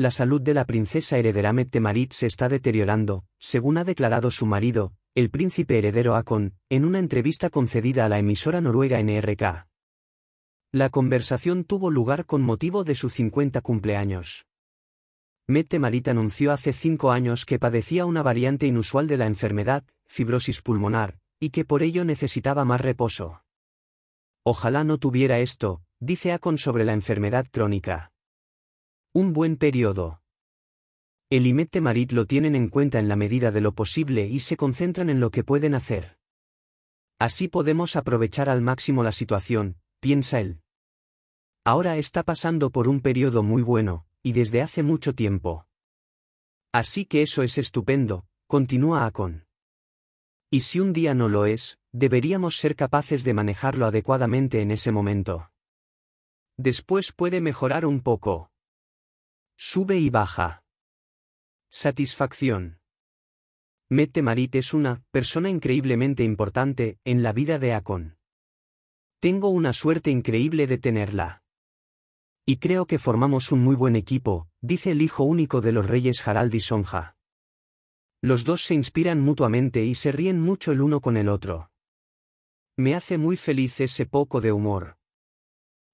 La salud de la princesa heredera Marit se está deteriorando, según ha declarado su marido, el príncipe heredero Akon, en una entrevista concedida a la emisora noruega NRK. La conversación tuvo lugar con motivo de su 50 cumpleaños. Marit anunció hace cinco años que padecía una variante inusual de la enfermedad, fibrosis pulmonar, y que por ello necesitaba más reposo. Ojalá no tuviera esto, dice Akon sobre la enfermedad crónica. Un buen periodo. El IMET Temarit lo tienen en cuenta en la medida de lo posible y se concentran en lo que pueden hacer. Así podemos aprovechar al máximo la situación, piensa él. Ahora está pasando por un periodo muy bueno, y desde hace mucho tiempo. Así que eso es estupendo, continúa Akon. Y si un día no lo es, deberíamos ser capaces de manejarlo adecuadamente en ese momento. Después puede mejorar un poco, Sube y baja. Satisfacción. Mette Marit es una persona increíblemente importante en la vida de Akon. Tengo una suerte increíble de tenerla. Y creo que formamos un muy buen equipo, dice el hijo único de los reyes Harald y Sonja. Los dos se inspiran mutuamente y se ríen mucho el uno con el otro. Me hace muy feliz ese poco de humor.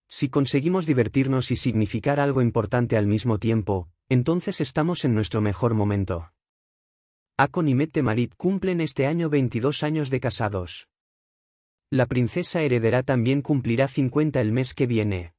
Si conseguimos divertirnos y significar algo importante al mismo tiempo, entonces estamos en nuestro mejor momento. Akon y Mette Marit cumplen este año 22 años de casados. La princesa heredera también cumplirá 50 el mes que viene.